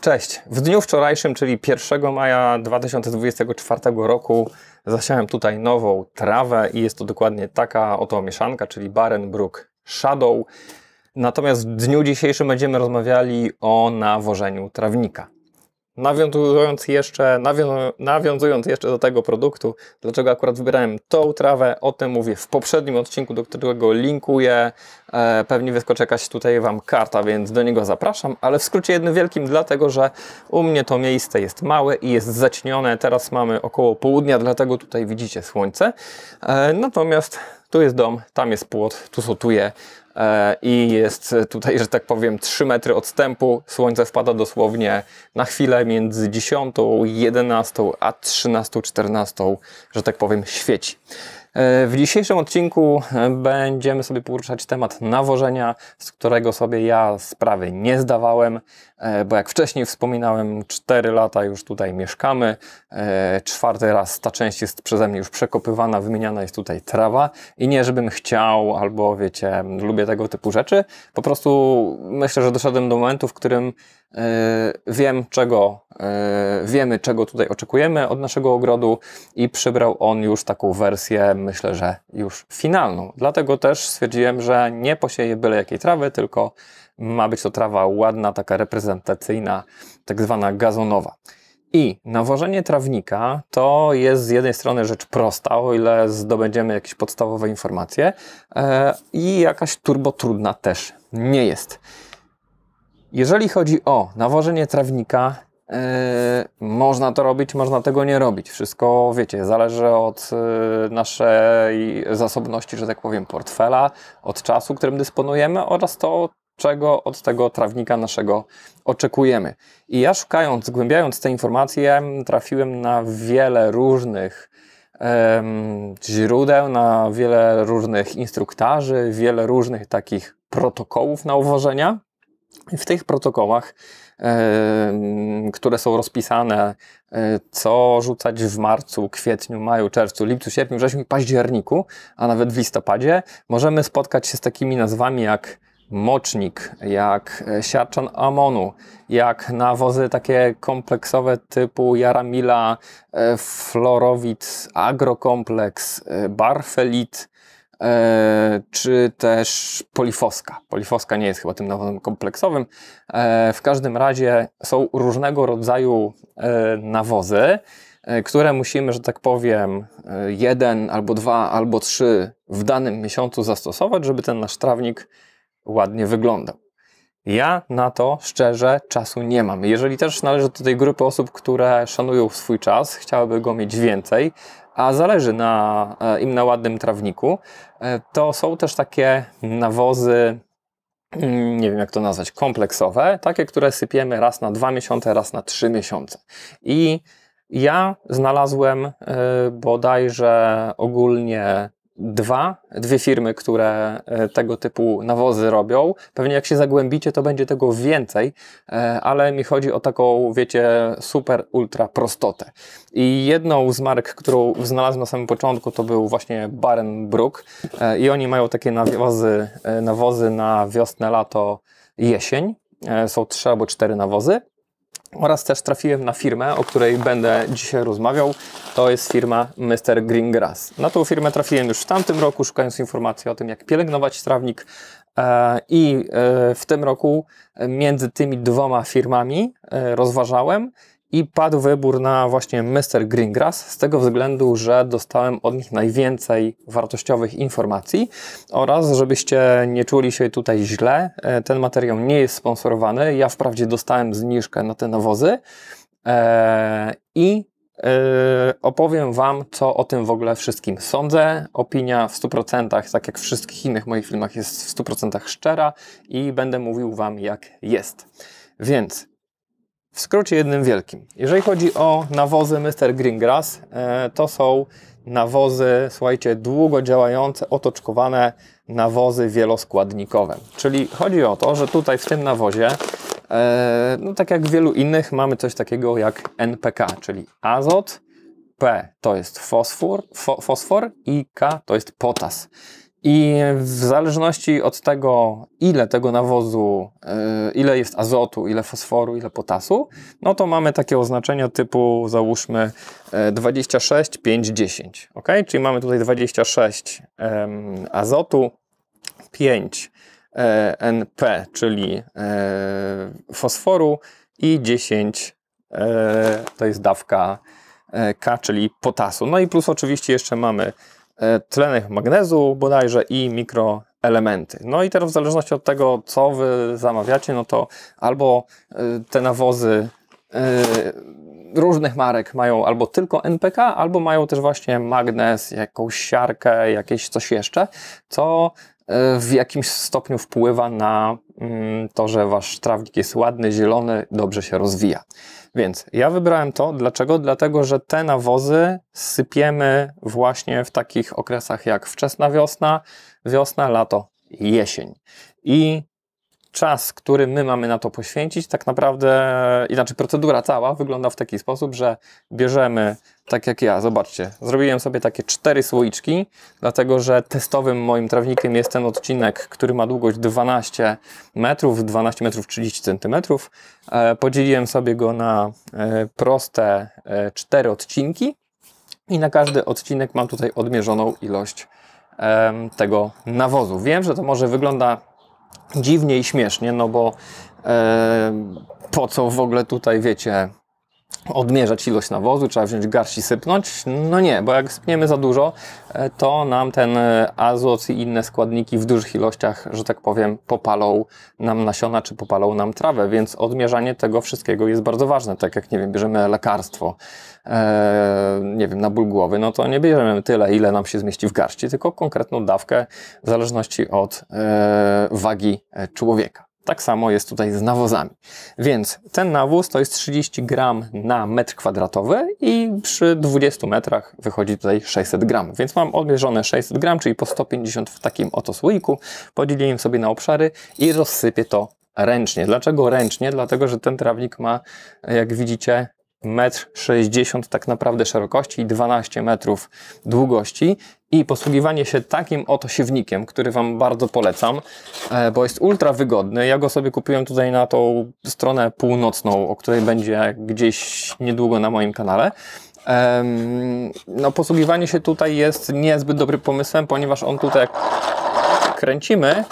Cześć. W dniu wczorajszym, czyli 1 maja 2024 roku, zasiałem tutaj nową trawę i jest to dokładnie taka oto mieszanka, czyli Barenbrook Shadow. Natomiast w dniu dzisiejszym będziemy rozmawiali o nawożeniu trawnika. Nawiązując jeszcze, nawiązując jeszcze do tego produktu, dlaczego akurat wybrałem tą trawę, o tym mówię w poprzednim odcinku, do którego linkuję. E, pewnie wyskoczy jakaś tutaj Wam karta, więc do niego zapraszam, ale w skrócie jednym wielkim, dlatego że u mnie to miejsce jest małe i jest zaćmione. Teraz mamy około południa, dlatego tutaj widzicie słońce. E, natomiast tu jest dom, tam jest płot, tu sotuje E, i jest tutaj, że tak powiem, 3 metry odstępu. Słońce wpada dosłownie na chwilę między 10, 11, a 13, 14, że tak powiem, świeci. W dzisiejszym odcinku e, będziemy sobie poruszać temat nawożenia, z którego sobie ja sprawy nie zdawałem, e, bo jak wcześniej wspominałem, 4 lata już tutaj mieszkamy, e, czwarty raz ta część jest przeze mnie już przekopywana, wymieniana jest tutaj trawa i nie żebym chciał albo wiecie, lubię tego typu rzeczy, po prostu myślę, że doszedłem do momentu, w którym wiem czego E, wiemy, czego tutaj oczekujemy od naszego ogrodu i przybrał on już taką wersję, myślę, że już finalną. Dlatego też stwierdziłem, że nie posieję byle jakiej trawy, tylko ma być to trawa ładna, taka reprezentacyjna, tak zwana gazonowa. I nawożenie trawnika to jest z jednej strony rzecz prosta, o ile zdobędziemy jakieś podstawowe informacje e, i jakaś turbotrudna też nie jest. Jeżeli chodzi o nawożenie trawnika, Yy, można to robić, można tego nie robić. Wszystko, wiecie, zależy od yy, naszej zasobności, że tak powiem, portfela, od czasu, którym dysponujemy oraz to, czego od tego trawnika naszego oczekujemy. I ja szukając, zgłębiając te informacje, trafiłem na wiele różnych źródeł, na wiele różnych instruktarzy, wiele różnych takich protokołów na uwożenia. w tych protokołach które są rozpisane, e, co rzucać w marcu, kwietniu, maju, czerwcu, lipcu, sierpniu, wrześniu, październiku, a nawet w listopadzie, możemy spotkać się z takimi nazwami jak mocznik, jak e, siarczan amonu, jak nawozy takie kompleksowe typu jaramila, e, florowit, agrokompleks, barfelit, E, czy też polifoska. Polifoska nie jest chyba tym nawozem kompleksowym. E, w każdym razie są różnego rodzaju e, nawozy, które musimy, że tak powiem, jeden albo dwa albo trzy w danym miesiącu zastosować, żeby ten nasz trawnik ładnie wyglądał. Ja na to szczerze czasu nie mam. Jeżeli też należy do tej grupy osób, które szanują swój czas, chciałyby go mieć więcej, a zależy na, e, im na ładnym trawniku, e, to są też takie nawozy, mm, nie wiem jak to nazwać, kompleksowe, takie, które sypiemy raz na dwa miesiące, raz na trzy miesiące. I ja znalazłem e, bodajże ogólnie dwa, dwie firmy, które e, tego typu nawozy robią. Pewnie jak się zagłębicie, to będzie tego więcej, e, ale mi chodzi o taką, wiecie, super, ultra prostotę. I jedną z marek, którą znalazłem na samym początku, to był właśnie Baren Brook e, i oni mają takie nawozy, nawozy na wiosnę, lato, jesień. Są trzy albo cztery nawozy oraz też trafiłem na firmę, o której będę dzisiaj rozmawiał. To jest firma Mr. Greengrass. Na tą firmę trafiłem już w tamtym roku, szukając informacji o tym, jak pielęgnować trawnik. E, I e, w tym roku między tymi dwoma firmami e, rozważałem, i padł wybór na właśnie Mr. Greengrass z tego względu, że dostałem od nich najwięcej wartościowych informacji oraz żebyście nie czuli się tutaj źle, e, ten materiał nie jest sponsorowany. Ja wprawdzie dostałem zniżkę na te nawozy e, i e, opowiem Wam, co o tym w ogóle wszystkim sądzę. Opinia w 100%, tak jak w wszystkich innych moich filmach, jest w 100% szczera i będę mówił Wam jak jest. Więc w skrócie jednym wielkim. Jeżeli chodzi o nawozy Mr. Greengrass, e, to są nawozy, słuchajcie, długo działające, otoczkowane nawozy wieloskładnikowe. Czyli chodzi o to, że tutaj w tym nawozie, e, no tak jak w wielu innych, mamy coś takiego jak NPK, czyli azot, P to jest fosfor, fo, fosfor i K to jest potas. I w zależności od tego, ile tego nawozu, e, ile jest azotu, ile fosforu, ile potasu, no to mamy takie oznaczenia typu załóżmy 26, 5, 10. Ok? Czyli mamy tutaj 26 azotu, 5 e, NP, czyli e, fosforu i 10 e, to jest dawka e, K, czyli potasu. No i plus oczywiście jeszcze mamy E, tlenek magnezu bodajże i mikroelementy. No i teraz w zależności od tego, co Wy zamawiacie, no to albo e, te nawozy e, różnych marek mają albo tylko NPK, albo mają też właśnie magnes, jakąś siarkę, jakieś coś jeszcze, co E, w jakimś stopniu wpływa na mm, to, że wasz trawnik jest ładny, zielony, dobrze się rozwija. Więc ja wybrałem to. Dlaczego? Dlatego, że te nawozy sypiemy właśnie w takich okresach jak wczesna wiosna, wiosna, lato, jesień. I czas, który my mamy na to poświęcić, tak naprawdę, inaczej procedura cała wygląda w taki sposób, że bierzemy, tak jak ja, zobaczcie, zrobiłem sobie takie cztery słoiczki, dlatego że testowym moim trawnikiem jest ten odcinek, który ma długość 12 metrów, 12 metrów 30 centymetrów. E, podzieliłem sobie go na e, proste e, cztery odcinki i na każdy odcinek mam tutaj odmierzoną ilość tego nawozu. Wiem, że to może wygląda dziwnie i śmiesznie, no bo e, po co w ogóle tutaj, wiecie, odmierzać ilość nawozu, trzeba wziąć garść i sypnąć. No nie, bo jak sypniemy za dużo, e, to nam ten e, azot i inne składniki w dużych ilościach, że tak powiem, popalą nam nasiona czy popalą nam trawę, więc odmierzanie tego wszystkiego jest bardzo ważne. Tak jak, nie wiem, bierzemy lekarstwo, e, nie wiem, na ból głowy, no to nie bierzemy tyle, ile nam się zmieści w garści, tylko konkretną dawkę w zależności od e, wagi e, człowieka. Tak samo jest tutaj z nawozami. Więc ten nawóz to jest 30 gram na metr kwadratowy i przy 20 metrach wychodzi tutaj 600 gram. Więc mam odmierzone 600 gram, czyli po 150 w takim oto słoiku. Podzieliłem sobie na obszary i rozsypię to ręcznie. Dlaczego ręcznie? Dlatego, że ten trawnik ma, jak widzicie, 1,60 m tak naprawdę szerokości i 12 metrów długości i posługiwanie się takim oto siewnikiem, który Wam bardzo polecam, e, bo jest ultra wygodny. Ja go sobie kupiłem tutaj na tą stronę północną, o której będzie gdzieś niedługo na moim kanale. No, posługiwanie się tutaj jest niezbyt dobrym pomysłem, ponieważ on tutaj kręcimy,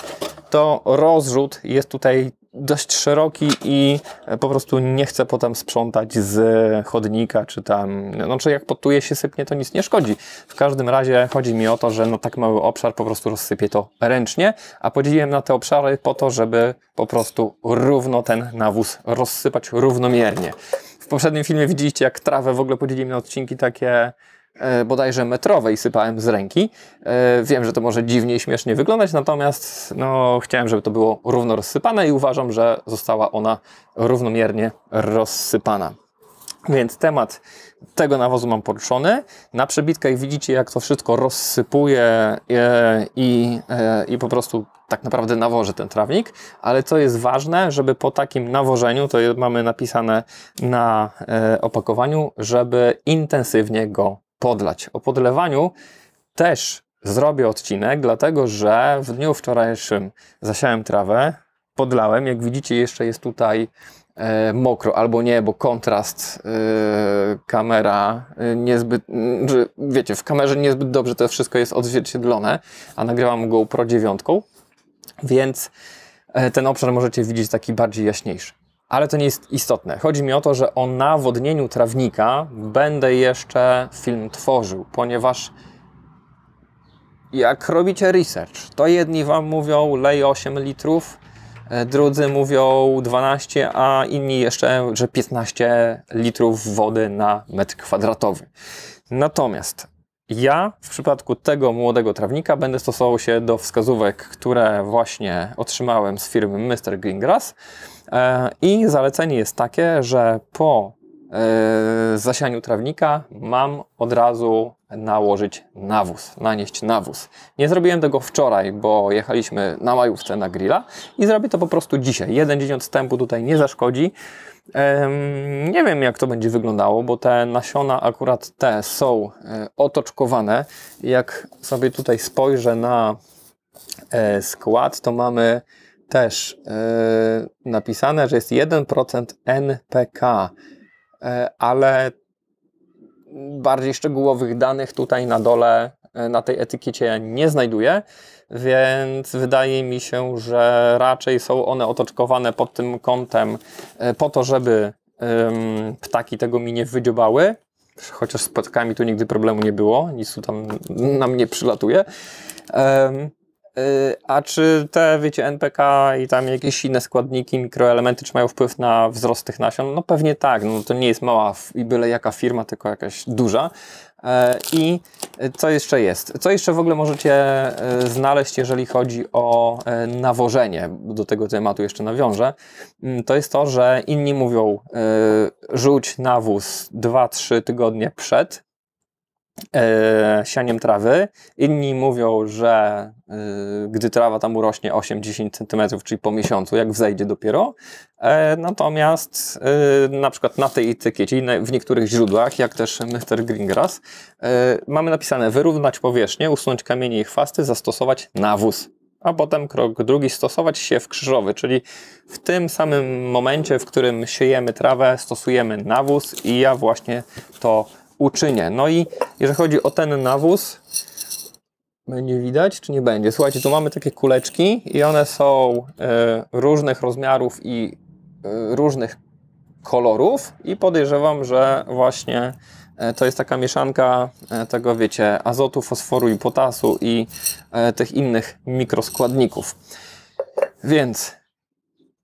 to rozrzut jest tutaj dość szeroki i e, po prostu nie chcę potem sprzątać z chodnika, czy tam, no czy znaczy jak potuje się sypnie, to nic nie szkodzi. W każdym razie chodzi mi o to, że no tak mały obszar po prostu rozsypię to ręcznie, a podzieliłem na te obszary po to, żeby po prostu równo ten nawóz rozsypać równomiernie. W poprzednim filmie widzieliście, jak trawę w ogóle podzieliłem na odcinki takie E, bodajże metrowej sypałem z ręki. E, wiem, że to może dziwnie i śmiesznie wyglądać, natomiast no, chciałem, żeby to było równo rozsypane i uważam, że została ona równomiernie rozsypana. Więc temat tego nawozu mam poruszony. Na przebitkach widzicie, jak to wszystko rozsypuje e, i, i, i po prostu tak naprawdę nawoży ten trawnik, ale co jest ważne, żeby po takim nawożeniu, to mamy napisane na opakowaniu, żeby intensywnie go podlać. O podlewaniu też zrobię odcinek, dlatego że w dniu wczorajszym zasiałem trawę, podlałem. Jak widzicie, jeszcze jest tutaj e, mokro, albo nie, bo kontrast e, kamera e, niezbyt, że, wiecie, w kamerze niezbyt dobrze to wszystko jest odzwierciedlone, a nagrywam go Pro 9, więc e, ten obszar możecie widzieć taki bardziej jaśniejszy ale to nie jest istotne. Chodzi mi o to, że o nawodnieniu trawnika będę jeszcze film tworzył, ponieważ jak robicie research, to jedni Wam mówią lej 8 litrów, e, drudzy mówią 12, a inni jeszcze, że 15 litrów wody na metr kwadratowy. Natomiast ja w przypadku tego młodego trawnika będę stosował się do wskazówek, które właśnie otrzymałem z firmy Mr. Greengrass E, I zalecenie jest takie, że po e, zasianiu trawnika mam od razu nałożyć nawóz, nanieść nawóz. Nie zrobiłem tego wczoraj, bo jechaliśmy na majówce na grilla i zrobię to po prostu dzisiaj. Jeden dzień odstępu tutaj nie zaszkodzi. Nie wiem jak to będzie wyglądało, bo te nasiona akurat te są e, otoczkowane. Jak sobie tutaj spojrzę na skład, to mamy też yy, napisane, że jest 1% NPK, yy, ale bardziej szczegółowych danych tutaj na dole e, na tej etykiecie nie znajduję, więc wydaje mi się, że raczej są one otoczkowane pod tym kątem e, po to, żeby ym, ptaki tego mi nie wydziobały. Chociaż z ptakami tu nigdy problemu nie było, nic tu tam nam nie przylatuje. Ym, Y, a czy te, wiecie, NPK i tam jakieś inne składniki, mikroelementy, czy mają wpływ na wzrost tych nasion? No pewnie tak, no to nie jest mała i byle jaka firma, tylko jakaś duża. E, I co jeszcze jest? Co jeszcze w ogóle możecie e, znaleźć, jeżeli chodzi o e, nawożenie? Do tego tematu jeszcze nawiążę. Mm, to jest to, że inni mówią, rzuć nawóz 2-3 tygodnie przed E, sianiem trawy. Inni mówią, że e, gdy trawa tam urośnie 8-10 cm, czyli po miesiącu, jak wzejdzie dopiero. E, natomiast na przykład na tej etykiecie w niektórych źródłach, jak też Mr. Greengrass, mamy napisane wyrównać powierzchnię, usunąć kamienie i chwasty, zastosować nawóz. A potem krok drugi stosować siew krzyżowy, czyli w tym samym momencie, w którym siejemy trawę, stosujemy nawóz i ja właśnie to uczynię. No i jeżeli chodzi o ten nawóz, będzie widać czy nie będzie? Słuchajcie, tu mamy takie kuleczki i one są y, różnych rozmiarów i y, różnych kolorów i podejrzewam, że właśnie e, to jest taka mieszanka tego, wiecie, azotu, fosforu i potasu i tych innych mikroskładników. Więc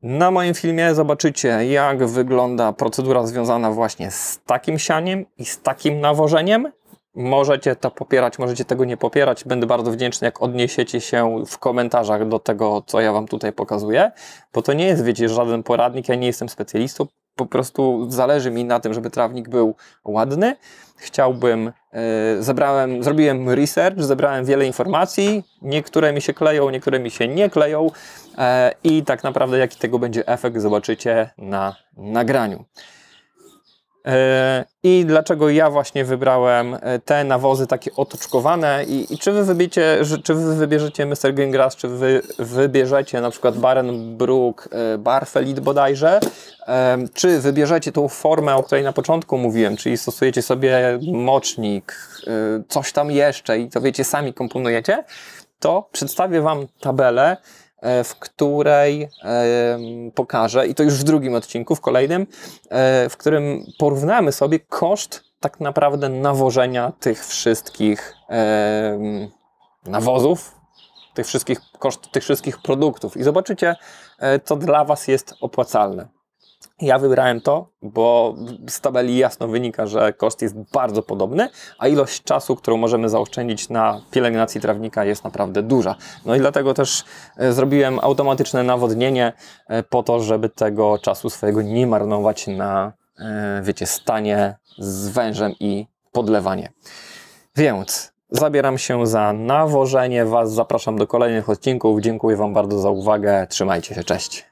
na moim filmie zobaczycie, jak wygląda procedura związana właśnie z takim sianiem i z takim nawożeniem. Możecie to popierać, możecie tego nie popierać. Będę bardzo wdzięczny, jak odniesiecie się w komentarzach do tego, co ja Wam tutaj pokazuję, bo to nie jest, wiecie, żaden poradnik, ja nie jestem specjalistą po prostu zależy mi na tym, żeby trawnik był ładny. Chciałbym, yy, zebrałem, zrobiłem research, zebrałem wiele informacji. Niektóre mi się kleją, niektóre mi się nie kleją. Yy, I tak naprawdę, jaki tego będzie efekt, zobaczycie na nagraniu. E, I dlaczego ja właśnie wybrałem e, te nawozy takie otoczkowane i, i czy, wy wybiecie, czy wy wybierzecie Mr. Green czy wy wybierzecie na przykład Barenbrook e, Barfelit bodajże, czy wybierzecie tą formę, o której na początku mówiłem, czyli stosujecie sobie mocznik, coś tam jeszcze i to wiecie, sami komponujecie, to przedstawię Wam tabelę, E, w której pokażę, i to już w drugim odcinku, w kolejnym, e, w którym porównamy sobie koszt tak naprawdę nawożenia tych wszystkich nawozów, tych wszystkich koszt tych wszystkich produktów i zobaczycie, e, co dla Was jest opłacalne. Ja wybrałem to, bo z tabeli jasno wynika, że koszt jest bardzo podobny, a ilość czasu, którą możemy zaoszczędzić na pielęgnacji trawnika jest naprawdę duża. No i dlatego też e, zrobiłem automatyczne nawodnienie e, po to, żeby tego czasu swojego nie marnować na, e, wiecie, stanie z wężem i podlewanie. Więc zabieram się za nawożenie Was, zapraszam do kolejnych odcinków. Dziękuję Wam bardzo za uwagę, trzymajcie się, cześć.